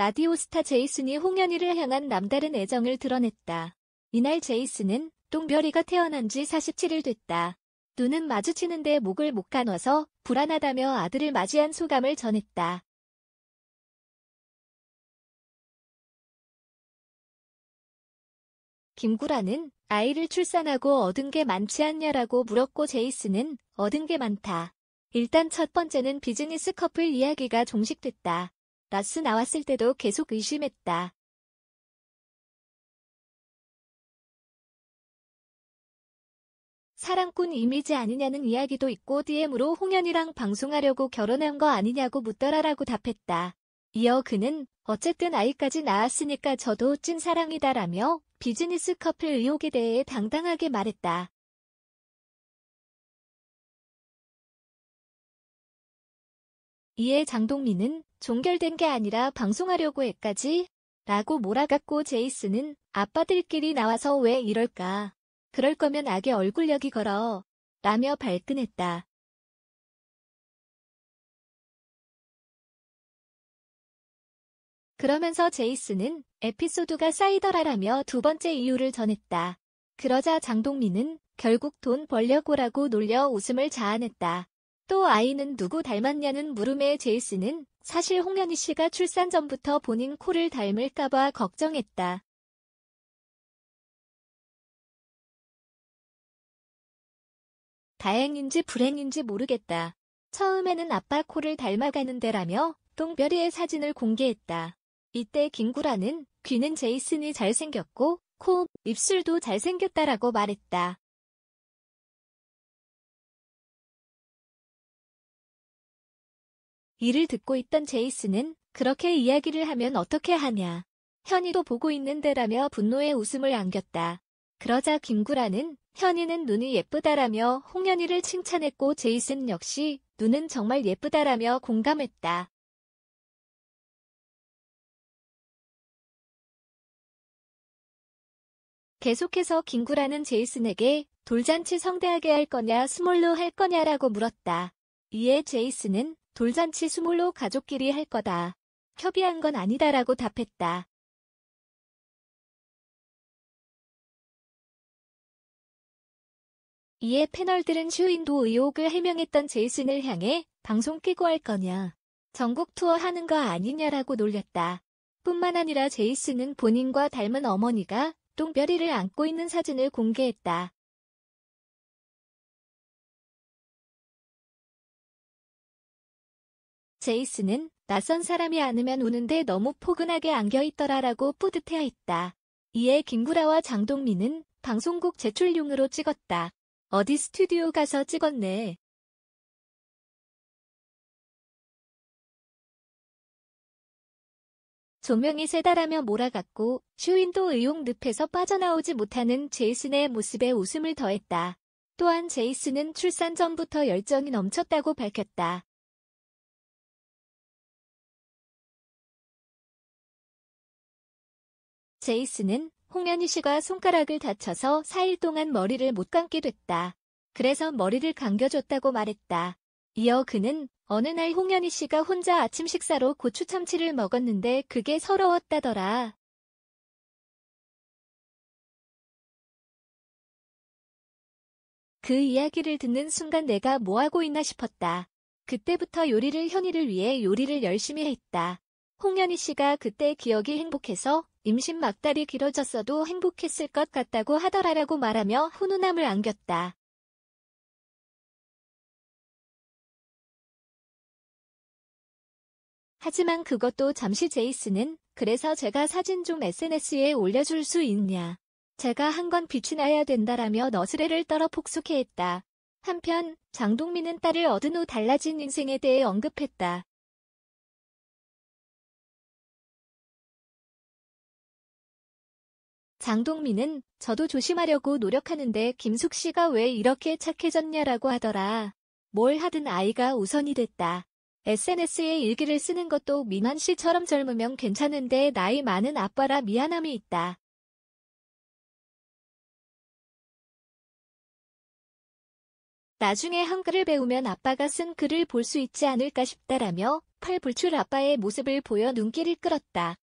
라디오 스타 제이슨이 홍현이를 향한 남다른 애정을 드러냈다. 이날 제이슨은 똥별이가 태어난 지 47일 됐다. 눈은 마주치는데 목을 못 가눠서 불안하다며 아들을 맞이한 소감을 전했다. 김구라는 아이를 출산하고 얻은 게 많지 않냐라고 물었고 제이슨은 얻은 게 많다. 일단 첫 번째는 비즈니스 커플 이야기가 종식됐다. 라스 나왔을 때도 계속 의심했다. 사랑꾼 이미지 아니냐는 이야기도 있고 DM으로 홍현이랑 방송하려고 결혼한 거 아니냐고 묻더라라고 답했다. 이어 그는 어쨌든 아이까지 낳았으니까 저도 찐사랑이다라며 비즈니스 커플 의혹에 대해 당당하게 말했다. 이에 장동민은 종결된 게 아니라 방송하려고 했까지 라고 몰아갔고 제이슨은 아빠들끼리 나와서 왜 이럴까 그럴 거면 아기 얼굴 여기 걸어 라며 발끈했다. 그러면서 제이슨은 에피소드가 쌓이더라라며 두 번째 이유를 전했다. 그러자 장동민은 결국 돈 벌려고라고 놀려 웃음을 자아냈다. 또 아이는 누구 닮았냐는 물음에 제이슨은 사실 홍현희 씨가 출산 전부터 본인 코를 닮을까봐 걱정했다. 다행인지 불행인지 모르겠다. 처음에는 아빠 코를 닮아가는데라며 똥별이의 사진을 공개했다. 이때 김구라는 귀는 제이슨이 잘생겼고 코, 입술도 잘생겼다라고 말했다. 이를 듣고 있던 제이슨은 그렇게 이야기를 하면 어떻게 하냐. 현이도 보고 있는데라며 분노의 웃음을 안겼다. 그러자 김구라는 현이는 눈이 예쁘다라며 홍현이를 칭찬했고 제이슨 역시 눈은 정말 예쁘다라며 공감했다. 계속해서 김구라는 제이슨에게 돌잔치 성대하게 할 거냐 스몰로 할 거냐라고 물었다. 이에 제이슨은 돌잔치 스몰로 가족끼리 할 거다. 협의한 건 아니다라고 답했다. 이에 패널들은 슈인도 의혹을 해명했던 제이슨을 향해 방송 끼고 할 거냐, 전국 투어 하는 거 아니냐라고 놀렸다. 뿐만 아니라 제이슨은 본인과 닮은 어머니가 똥별이를 안고 있는 사진을 공개했다. 제이슨은 낯선 사람이 안으면 우는데 너무 포근하게 안겨있더라라고 뿌듯해했다. 이에 김구라와 장동민은 방송국 제출용으로 찍었다. 어디 스튜디오 가서 찍었네. 조명이 세다라며 몰아갔고 슈윈도 의용 늪에서 빠져나오지 못하는 제이슨의 모습에 웃음을 더했다. 또한 제이슨은 출산 전부터 열정이 넘쳤다고 밝혔다. 제이스는 홍연희 씨가 손가락을 다쳐서 4일 동안 머리를 못 감게 됐다. 그래서 머리를 감겨줬다고 말했다. 이어 그는 어느 날홍연희 씨가 혼자 아침 식사로 고추 참치를 먹었는데 그게 서러웠다더라. 그 이야기를 듣는 순간 내가 뭐하고 있나 싶었다. 그때부터 요리를 현이를 위해 요리를 열심히 했다. 홍현희 씨가 그때 기억이 행복해서 임신 막달이 길어졌어도 행복했을 것 같다고 하더라라고 말하며 훈훈함을 안겼다. 하지만 그것도 잠시 제이스는 그래서 제가 사진 좀 SNS에 올려줄 수 있냐. 제가 한 건 빛이 나야 된다라며 너스레를 떨어 폭소케했다. 한편 장동민은 딸을 얻은 후 달라진 인생에 대해 언급했다. 장동민은 저도 조심하려고 노력하는데 김숙 씨가 왜 이렇게 착해졌냐라고 하더라. 뭘 하든 아이가 우선이 됐다. SNS에 일기를 쓰는 것도 민환 씨처럼 젊으면 괜찮은데 나이 많은 아빠라 미안함이 있다. 나중에 한글을 배우면 아빠가 쓴 글을 볼 수 있지 않을까 싶다라며 팔불출 아빠의 모습을 보여 눈길을 끌었다.